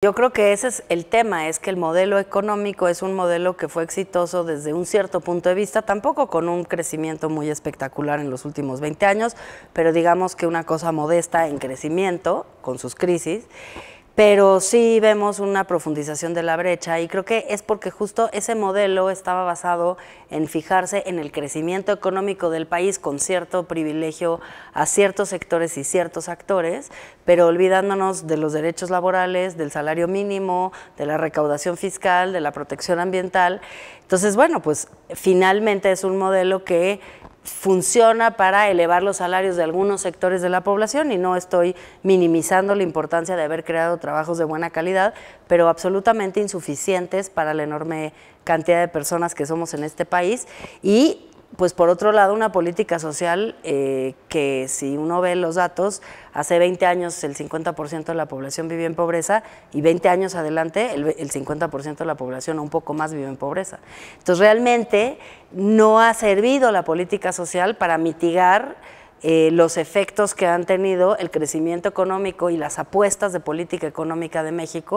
Yo creo que ese es el tema, es que el modelo económico es un modelo que fue exitoso desde un cierto punto de vista, tampoco con un crecimiento muy espectacular en los últimos 20 años, pero digamos que una cosa modesta en crecimiento, con sus crisis pero sí vemos una profundización de la brecha y creo que es porque justo ese modelo estaba basado en fijarse en el crecimiento económico del país con cierto privilegio a ciertos sectores y ciertos actores, pero olvidándonos de los derechos laborales, del salario mínimo, de la recaudación fiscal, de la protección ambiental. Entonces, bueno, pues finalmente es un modelo que funciona para elevar los salarios de algunos sectores de la población y no estoy minimizando la importancia de haber creado trabajos de buena calidad, pero absolutamente insuficientes para la enorme cantidad de personas que somos en este país y pues por otro lado, una política social eh, que si uno ve los datos, hace 20 años el 50% de la población vivía en pobreza y 20 años adelante el, 50% de la población o un poco más vive en pobreza. Entonces realmente no ha servido la política social para mitigar eh, los efectos que han tenido el crecimiento económico y las apuestas de política económica de México